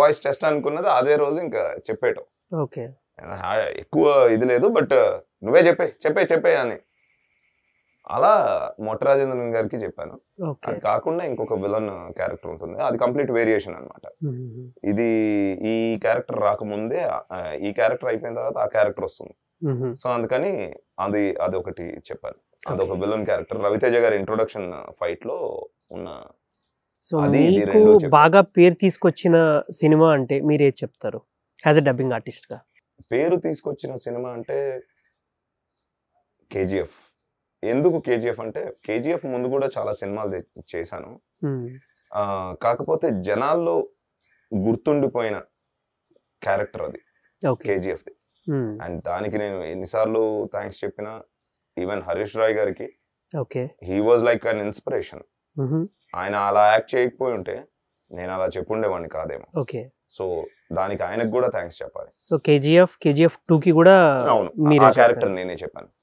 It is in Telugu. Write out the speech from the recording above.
వాయిస్ టెస్ట్ అనుకున్నది అదే రోజు ఇంకా చెప్పేట ఓకే ఎక్కువ ఇది లేదు బట్ నువ్వే చెప్పే చెప్పే చెప్పే అని అలా మొట్టరాజేంద్రన్ గారికి చెప్పాను అది కాకుండా ఇంకొక విలన్ క్యారెక్టర్ ఉంటుంది అది కంప్లీట్ వేరియేషన్ అనమాట ఇది ఈ క్యారెక్టర్ రాకముందే ఈ క్యారెక్టర్ అయిపోయిన తర్వాత ఆ క్యారెక్టర్ వస్తుంది సో అందుకని అది అదొకటి చెప్పాను అదొక విలన్ క్యారెక్టర్ రవితేజ గారి ఇంట్రొడక్షన్ ఫైట్ లో ఉన్న సో మీకు బాగా పేరు తీసుకొచ్చిన సినిమా అంటే మీరు ఏది చెప్తారు యాజ్ ఎ డబ్బింగ్ ఆర్టిస్ట్ గా పేరు తీసుకొచ్చిన సినిమా అంటే కేజీఎఫ్ ఎందుకు కేజీఎఫ్ అంటే కేజీఎఫ్ ముందు కూడా చాలా సినిమాలు చేశాను కాకపోతే జనాల్లో గుర్తుండిపోయిన క్యారెక్టర్ అది ది అండ్ దానికి నేను ఎన్నిసార్లు థ్యాంక్స్ చెప్పిన ఈవెన్ హరీష్ రాయ్ గారికి okay he was like an inspiration ఆయన అలా యాక్ట్ చేయకపోయి ఉంటే నేను అలా చెప్పుండేవాడిని కాదేమో ఓకే సో దానికి ఆయనకు కూడా థ్యాంక్స్ చెప్పాలి సో కేజీఎఫ్ కేజీఎఫ్ టూ కి కూడా అవును క్యారెక్టర్ నేనే చెప్పాను